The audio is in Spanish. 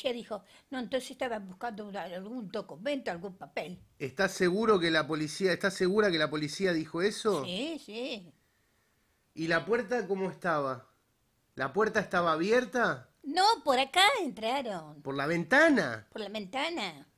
Che dijo, no, entonces estaban buscando algún documento, algún papel. está seguro que la policía, estás segura que la policía dijo eso? Sí, sí. ¿Y la puerta cómo estaba? ¿La puerta estaba abierta? No, por acá entraron. ¿Por la ventana? Por la ventana.